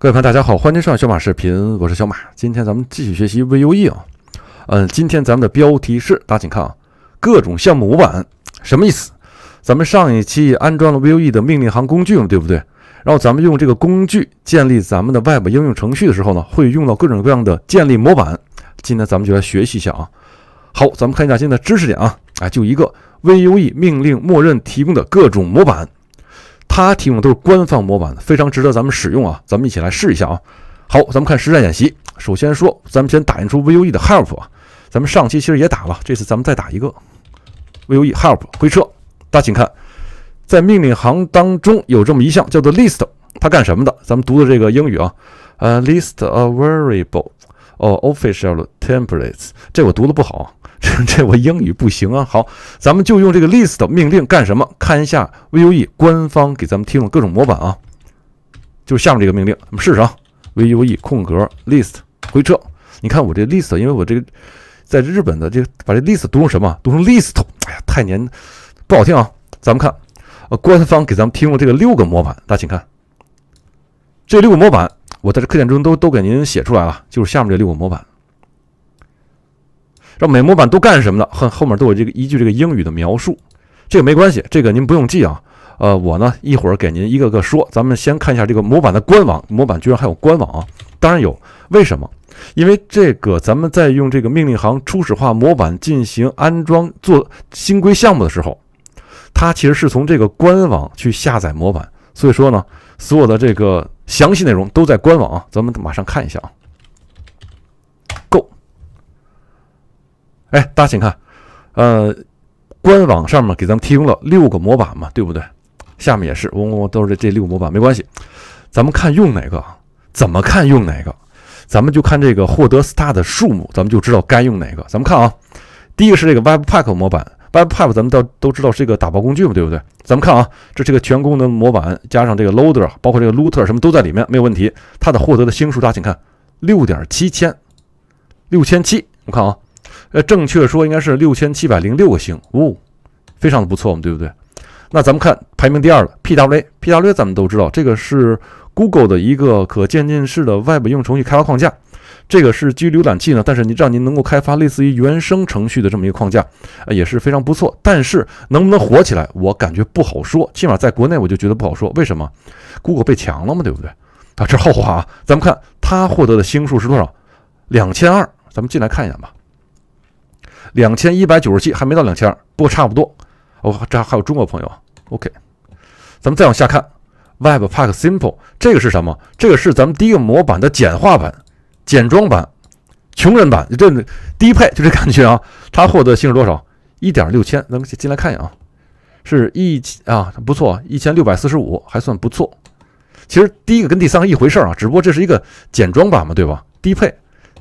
各位朋友，大家好，欢迎收看小马视频，我是小马。今天咱们继续学习 VUE 啊，嗯，今天咱们的标题是，大家请看啊，各种项目模板什么意思？咱们上一期安装了 VUE 的命令行工具嘛，对不对？然后咱们用这个工具建立咱们的 Web 应用程序的时候呢，会用到各种各样的建立模板。今天咱们就来学习一下啊。好，咱们看一下今天的知识点啊，哎，就一个 VUE 命令默认提供的各种模板。它提供的都是官方模板，非常值得咱们使用啊！咱们一起来试一下啊！好，咱们看实战演习。首先说，咱们先打印出 VUE 的 help 啊。咱们上期其实也打了，这次咱们再打一个 VUE help。回车，大家请看，在命令行当中有这么一项叫做 list，它干什么的？咱们读的这个英语啊，呃，list a variable。哦，official templates，这我读的不好，这 这我英语不行啊。好，咱们就用这个 list 命令干什么？看一下 Vue 官方给咱们提供了各种模板啊，就是下面这个命令，咱们试试啊。Vue 空格 list 回车，你看我这 list，因为我这个在日本的这个把这 list 读成什么？读成 l i s t 哎呀，太黏，不好听啊。咱们看，官方给咱们提供了这个六个模板，大家请看这六个模板。我在这课件中都都给您写出来了，就是下面这六个模板。这每模板都干什么的？后后面都有这个依据这个英语的描述，这个没关系，这个您不用记啊。呃，我呢一会儿给您一个个说。咱们先看一下这个模板的官网，模板居然还有官网啊？当然有，为什么？因为这个咱们在用这个命令行初始化模板进行安装做新规项目的时候，它其实是从这个官网去下载模板，所以说呢，所有的这个。详细内容都在官网，啊，咱们马上看一下啊。Go，哎，大家请看，呃，官网上面给咱们提供了六个模板嘛，对不对？下面也是，我我我都是这这六个模板，没关系。咱们看用哪个，怎么看用哪个，咱们就看这个获得 star 的数目，咱们就知道该用哪个。咱们看啊，第一个是这个 Web Pack 模板。w e b p a p 咱们都都知道是一个打包工具嘛，对不对？咱们看啊，这是个全功能模板，加上这个 loader，包括这个 l o u t e r 什么都在里面，没有问题。它的获得的星数大家请看，六点七千，六千七。我看啊，呃，正确说应该是六千七百零六个星，哦，非常的不错嘛，对不对？那咱们看排名第二的 PWA，PWA 咱们都知道，这个是 Google 的一个可渐进式的 Web 应用程序开发框架。这个是基于浏览器呢，但是你让您能够开发类似于原生程序的这么一个框架，呃，也是非常不错。但是能不能火起来，我感觉不好说。起码在国内，我就觉得不好说。为什么？Google 被强了嘛，对不对？啊，这后话啊。咱们看它获得的星数是多少？两千二。咱们进来看一眼吧，两千一百九十七，还没到两千二，不过差不多。哦，这还有中国朋友。OK，咱们再往下看，Webpack Simple 这个是什么？这个是咱们第一个模板的简化版。简装版，穷人版，就这低配，就这感觉啊！它获得星是多少？一点六千，能进来看一眼啊？是一啊，不错，一千六百四十五，还算不错。其实第一个跟第三个一回事啊，只不过这是一个简装版嘛，对吧？低配。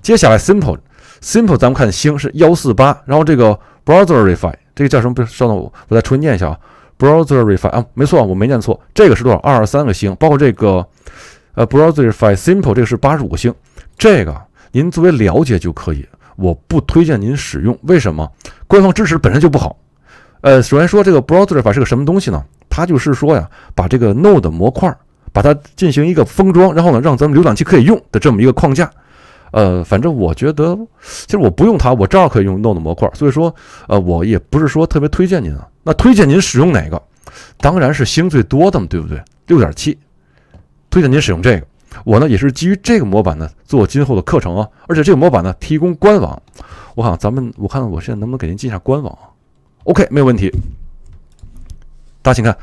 接下来，simple，simple，咱们看星是幺四八，然后这个 browserify，这个叫什么？不，稍等，我我再重新念一下啊，browserify 啊，没错，我没念错，这个是多少？二十三个星，包括这个。呃，Browserify Simple 这个是八十五星，这个您作为了解就可以，我不推荐您使用。为什么？官方支持本身就不好。呃，首先说这个 Browserify 是个什么东西呢？它就是说呀，把这个 Node 模块儿，把它进行一个封装，然后呢，让咱们浏览器可以用的这么一个框架。呃，反正我觉得，其实我不用它，我照样可以用 Node 模块儿。所以说，呃，我也不是说特别推荐您啊。那推荐您使用哪个？当然是星最多的嘛，对不对？六点七。推荐您使用这个。我呢也是基于这个模板呢做今后的课程啊。而且这个模板呢提供官网，我好咱们我看我现在能不能给您进一下官网。OK，没有问题。大家请看，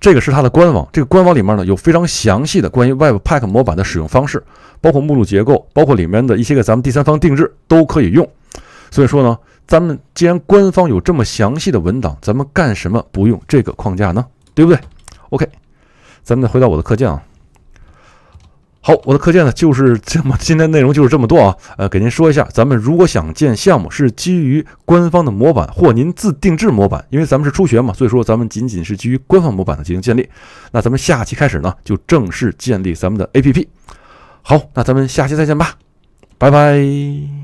这个是它的官网。这个官网里面呢有非常详细的关于 Webpack 模板的使用方式，包括目录结构，包括里面的一些个咱们第三方定制都可以用。所以说呢，咱们既然官方有这么详细的文档，咱们干什么不用这个框架呢？对不对？OK，咱们再回到我的课件啊。好，我的课件呢，就是这么，今天内容就是这么多啊。呃，给您说一下，咱们如果想建项目，是基于官方的模板或您自定制模板，因为咱们是初学嘛，所以说咱们仅仅是基于官方模板的进行建立。那咱们下期开始呢，就正式建立咱们的 APP。好，那咱们下期再见吧，拜拜。